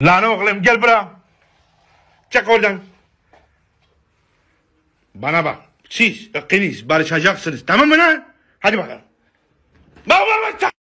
لا لانوغلم جلبرا تشاكولان بانابا سيس قليس بارشا جاكسنس تمام منا هادي بقى بابا بابا